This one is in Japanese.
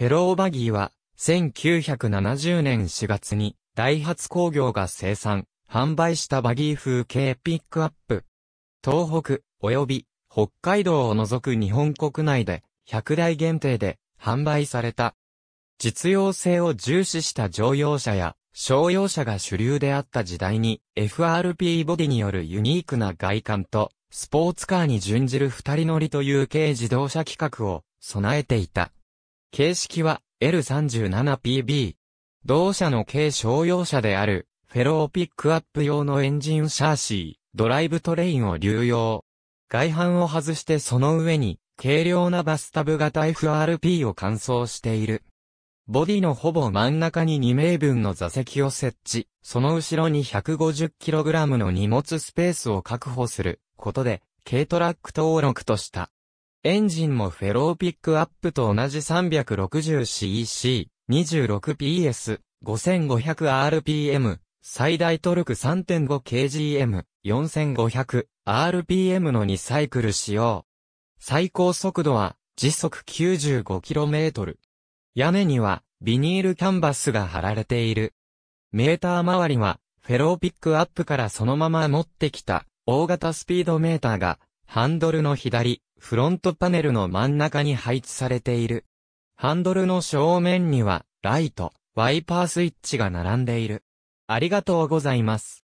フェローバギーは、1970年4月に、ダイハツ工業が生産、販売したバギー風系ピックアップ。東北、及び、北海道を除く日本国内で、100台限定で、販売された。実用性を重視した乗用車や、商用車が主流であった時代に、FRP ボディによるユニークな外観と、スポーツカーに準じる二人乗りという軽自動車規格を備えていた。形式は L37PB。同社の軽商用車である、フェローピックアップ用のエンジンシャーシー、ドライブトレインを流用。外板を外してその上に、軽量なバスタブ型 FRP を乾燥している。ボディのほぼ真ん中に2名分の座席を設置、その後ろに 150kg の荷物スペースを確保することで、軽トラック登録とした。エンジンもフェローピックアップと同じ 360cc、26PS、5500rpm、最大トルク 3.5kgm、4500rpm の2サイクル使用。最高速度は時速 95km。屋根にはビニールキャンバスが貼られている。メーター周りはフェローピックアップからそのまま持ってきた大型スピードメーターがハンドルの左、フロントパネルの真ん中に配置されている。ハンドルの正面には、ライト、ワイパースイッチが並んでいる。ありがとうございます。